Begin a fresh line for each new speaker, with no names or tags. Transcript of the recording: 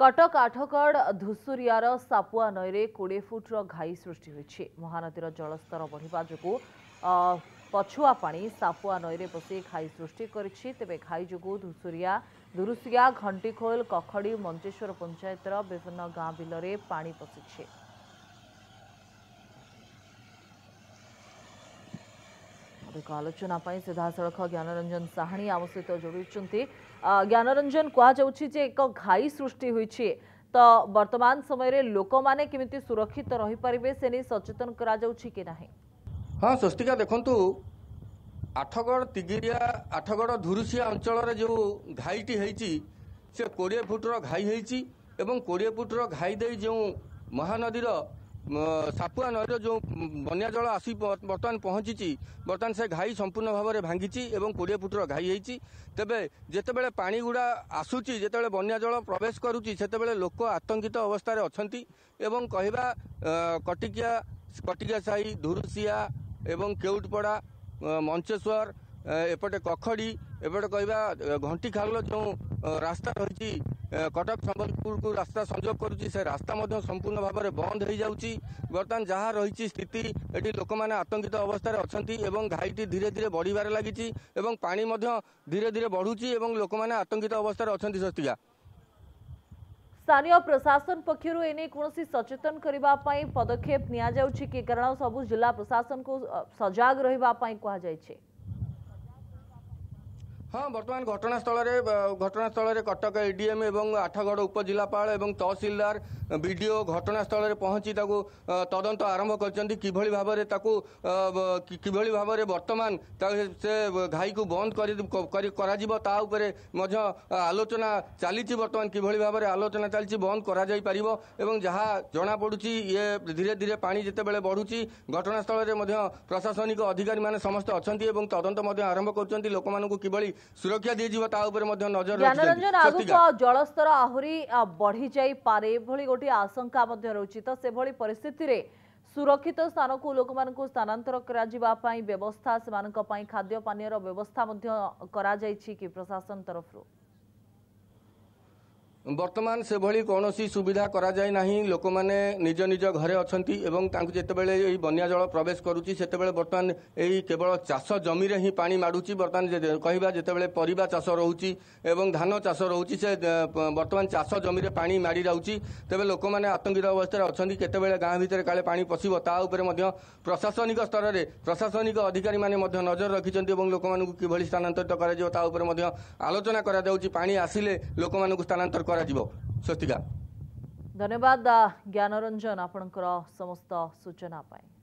କଟକ ଆଠଗଡ଼ ଧୂସୁରିଆର ସାପୁଆ ନଈରେ କୋଡ଼ିଏ ଫୁଟର ଘାଇ ସୃଷ୍ଟି ହୋଇଛି ମହାନଦୀର ଜଳସ୍ତର ବଢ଼ିବା ଯୋଗୁଁ ପଛୁଆ ପାଣି ସାପୁଆ ନଈରେ ପଶି ଘାଇ ସୃଷ୍ଟି କରିଛି ତେବେ ଘାଇ ଯୋଗୁଁ ଧୂସୁରିଆ ଦୁରୁସିଆ ଘଣ୍ଟିଖୋଲ କଖଡ଼ି ମଞ୍ଚେଶ୍ୱର ପଞ୍ଚାୟତର ବିଭିନ୍ନ ଗାଁ ବିଲରେ ପାଣି ପଶିଛି ଏକ ଆଲୋଚନା ପାଇଁ ସିଧାସଳଖ ଜ୍ଞାନରଞ୍ଜନ ସାହାଣୀ ଆମ ସହିତ ଯୋଡ଼ିଛନ୍ତି ଜ୍ଞାନରଞ୍ଜନ କୁହାଯାଉଛି ଯେ ଏକ ଘାଇ ସୃଷ୍ଟି ହୋଇଛି ତ ବର୍ତ୍ତମାନ ସମୟରେ ଲୋକମାନେ କେମିତି ସୁରକ୍ଷିତ ରହିପାରିବେ ସେ ନେଇ ସଚେତନ କରାଯାଉଛି କି ନାହିଁ
ହଁ ସ୍ୱସ୍ତିକା ଦେଖନ୍ତୁ ଆଠଗଡ଼ ତିଗିରିଆ ଆଠଗଡ଼ ଧୁରୁସିଆ ଅଞ୍ଚଳରେ ଯେଉଁ ଘାଇଟି ହେଇଛି ସେ କୋଡ଼ିଏ ଫୁଟ୍ର ଘାଇ ହେଇଛି ଏବଂ କୋଡ଼ିଏ ଫୁଟ୍ର ଘାଇ ଦେଇ ଯେଉଁ ମହାନଦୀର ସାପୁଆ ନଈର ଯେଉଁ ବନ୍ୟା ଜଳ ଆସି ବର୍ତ୍ତମାନ ପହଞ୍ଚିଛି ବର୍ତ୍ତମାନ ସେ ଘାଇ ସମ୍ପୂର୍ଣ୍ଣ ଭାବରେ ଭାଙ୍ଗିଛି ଏବଂ କୋଡ଼ିଏ ଫୁଟର ଘାଇ ହୋଇଛି ତେବେ ଯେତେବେଳେ ପାଣିଗୁଡ଼ା ଆସୁଛି ଯେତେବେଳେ ବନ୍ୟା ଜଳ ପ୍ରବେଶ କରୁଛି ସେତେବେଳେ ଲୋକ ଆତଙ୍କିତ ଅବସ୍ଥାରେ ଅଛନ୍ତି ଏବଂ କହିବା କଟିକିଆ କଟିକିଆ ସାହି ଧୁରୁସିଆ ଏବଂ କେଉଟପଡ଼ା ମଞ୍ଚେଶ୍ୱର ଏପଟେ କଖଡ଼ି ଏପଟେ କହିବା ଘଣ୍ଟିଖାଲର ଯେଉଁ ରାସ୍ତା ରହିଛି কটক সম্বলপুরকু রাস্তা সংযোগ করুছি সে রাস্তা মধ্যে সম্পূর্ণ ভাবে বন্ধ হয়ে যাচ্ছি বর্তমান যা রয়েছে স্থিতি এটি লোক আতঙ্কিত অবস্থায় অনেক এবং ঘাইটি ধীরে ধীরে বড়িবার লাগিছি এবং পানি মধ্যে ধীরে ধীরে বড়ুছি এবং লোক আতঙ্কিত অবস্থায় অনেক স্বস্তিকা
স্থানীয় প্রশাসন পক্ষর এনে কোণী সচেতন করা পদক্ষেপ নিয়া যাচ্ছে কি কারণ সবু জেলা প্রশাসন সজাগ রহবা কুহযাই
ହଁ ବର୍ତ୍ତମାନ ଘଟଣାସ୍ଥଳରେ ଘଟଣାସ୍ଥଳରେ କଟକ ଏଡିଏମ୍ ଏବଂ ଆଠଗଡ଼ ଉପଜିଲ୍ଲାପାଳ ଏବଂ ତହସିଲଦାର ବିଡିଓ ଘଟଣାସ୍ଥଳରେ ପହଞ୍ଚି ତାକୁ ତଦନ୍ତ ଆରମ୍ଭ କରିଛନ୍ତି କିଭଳି ଭାବରେ ତାକୁ କିଭଳି ଭାବରେ ବର୍ତ୍ତମାନ ସେ ଘାଇକୁ ବନ୍ଦ କରାଯିବ ତା ଉପରେ ମଧ୍ୟ ଆଲୋଚନା ଚାଲିଛି ବର୍ତ୍ତମାନ କିଭଳି ଭାବରେ ଆଲୋଚନା ଚାଲିଛି ବନ୍ଦ କରାଯାଇପାରିବ ଏବଂ ଯାହା ଜଣାପଡ଼ୁଛି ଇଏ ଧୀରେ ଧୀରେ ପାଣି ଯେତେବେଳେ ବଢ଼ୁଛି ଘଟଣାସ୍ଥଳରେ ମଧ୍ୟ ପ୍ରଶାସନିକ ଅଧିକାରୀମାନେ ସମସ୍ତେ ଅଛନ୍ତି ଏବଂ ତଦନ୍ତ ମଧ୍ୟ ଆରମ୍ଭ କରୁଛନ୍ତି ଲୋକମାନଙ୍କୁ କିଭଳି ସୁରକ୍ଷା ଦିଆଯିବ ତା ଉପରେ ମଧ୍ୟ ନଜର ଜ୍ଞାନରଞ୍ଜନ ଆଗକୁ
ଜଳସ୍ତର ଆହୁରି ବଢିଯାଇ ପାରେ ଏଭଳି ଗୋଟିଏ ଆଶଙ୍କା ମଧ୍ୟ ରହୁଛି ତ ସେଭଳି ପରିସ୍ଥିତିରେ ସୁରକ୍ଷିତ ସ୍ଥାନକୁ ଲୋକମାନଙ୍କୁ ସ୍ଥାନାନ୍ତର କରାଯିବା ପାଇଁ ବ୍ୟବସ୍ଥା ସେମାନଙ୍କ ପାଇଁ ଖାଦ୍ୟ ପାନୀୟର ବ୍ୟବସ୍ଥା ମଧ୍ୟ କରାଯାଇଛି କି ପ୍ରଶାସନ ତରଫରୁ
বর্তমান সেভাবে কৌশি সুবিধা করা যায় না লোক মানে নিজ নিজ ঘরে অনেক এবং যেতবে এই বন্যা জল প্রবেশ করুচি সেতবে বর্তমান এই কেবল চাষ জমি হি পা মাড়ুচি বর্তমান কহা যেতবে পরিবা চাষ রয়েছে এবং ধান চাষ রয়েছে সে বর্তমান চাষ জমি পা মাড়ি যাচ্ছি তবে লোক মানে আতঙ্কিত অবস্থায় অনেক কেতবে গাঁ ভিতরে কালে পা পশিব তা উপরে প্রশাসনিক স্তরের প্রশাসনিক অধিকারী মানে নজর রাখি এবং লোক মানুষ কিভাবে স্থানান্তরিত করা তা উপরে আলোচনা করা যাচ্ছে পা আসলে লোক মানুষ স্থানান্তর କରାଯିବ ସ୍ୱସ୍ତିକା
ଧନ୍ୟବାଦ ଜ୍ଞାନରଞ୍ଜନ ଆପଣଙ୍କର ସମସ୍ତ ସୂଚନା ପାଇଁ